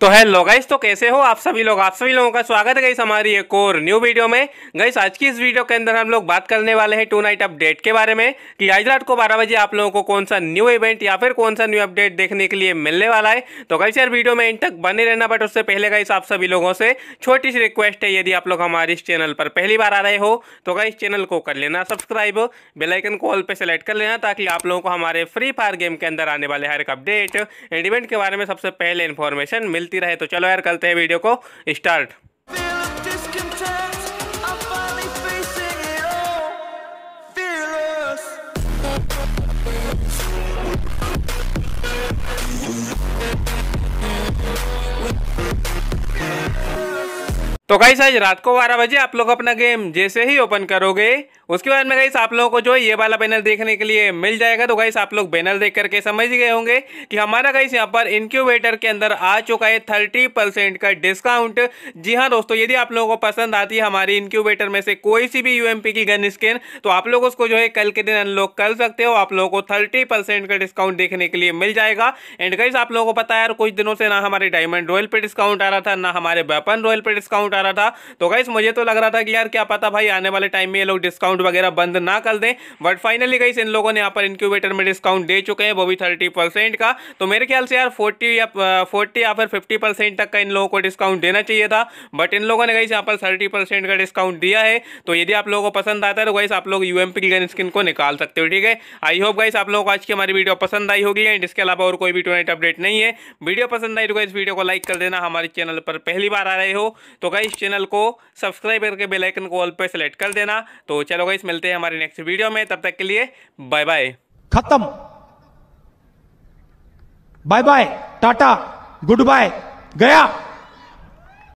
तो hello guys तो कैसे हो आप सभी लोग आप सभी लोगों का स्वागत है गाइस हमारी एक और न्यू वीडियो में गाइस आज की इस वीडियो के अंदर हम लोग बात करने वाले हैं टू नाइट अपडेट के बारे में कि आज रात को 12 बजे आप लोगों को कौन सा न्यू इवेंट या फिर कौन सा न्यू अपडेट देखने के लिए मिलने वाला है तो गाइस यार वीडियो में इन तक बने रहना बट उससे पहले गाइस आप सभी लोगों से छोटी सी रिक्वेस्ट है यदि आप लोग हमारे इस चैनल पर पहली बार आ रहे हो तो गाइस चैनल को कर लेना सब्सक्राइब बेलाइकन को ऑल पर सेलेक्ट कर लेना ताकि आप लोगों को हमारे फ्री फायर गेम के अंदर आने वाले हर एक अपडेट एंड इवेंट के बारे में सबसे पहले इन्फॉर्मेशन मिलती मिलती रहे तो चलो यार करते हैं वीडियो को स्टार्ट तो कहीं आज रात को बारह बजे आप लोग अपना गेम जैसे ही ओपन करोगे उसके बाद में गाइस आप लोगों को जो है ये वाला बैनर देखने के लिए मिल जाएगा तो गाइस आप लोग बैनर देख करके समझ गए होंगे कि हमारा गाइस यहाँ पर इनक्यूबेटर के अंदर आ चुका है थर्टी परसेंट का डिस्काउंट जी हाँ दोस्तों यदि आप लोगों को पसंद आती है हमारी इनक्यूबेटर में से कोई सी भी यू की गन स्किन तो आप लोग उसको जो है कल के दिन अनलॉक कर सकते हो आप लोगों को थर्टी का डिस्काउंट देखने के लिए मिल जाएगा एंड गाइस आप लोगों को पता है यार कुछ दिनों से ना हमारे डायमंड रॉयल पर डिस्काउंट आ रहा था ना हमारे वेपन रॉयल पर डिस्काउंट आ रहा था तो गाइस मुझे तो लग रहा था कि यार क्या पता भाई आने वाले टाइम में ये लोग डिस्काउंट वगैरह बंद ना कर दें बट फाइनली गाइस इन लोगों ने यहाँ पर इंक्यूबेटर में डिस्काउंट दे चुके हैं वो भी थर्टी का तो मेरे ख्याल से यार फोर्टी या फोर्टी या फिर फिफ्टी तक का इन लोगों को डिस्काउंट देना चाहिए था बट इन लोगों ने गाइस यहाँ पर थर्टी का डिस्काउंट दिया है तो यदि आप लोगों को पसंद आता है तो गाइस आप लोग यू की गन स्किन को निकाल सकते हो ठीक है आई होप गाइस आप लोगों को आज की हमारी वीडियो पसंद आई होगी एंड इसके अलावा और कोई भी टोनेट अपडेट नहीं है वीडियो पसंद आई तो गाइस वीडियो को लाइक कर देना हमारे चैनल पर पहली बार आ रहे हो तो गाइस इस चैनल को सब्सक्राइब करके बेलाइकन को ऑल पर सेलेक्ट कर देना तो चलो गाइस मिलते हैं हमारे नेक्स्ट वीडियो में तब तक के लिए बाय बाय खत्म bye bye tata good bye गया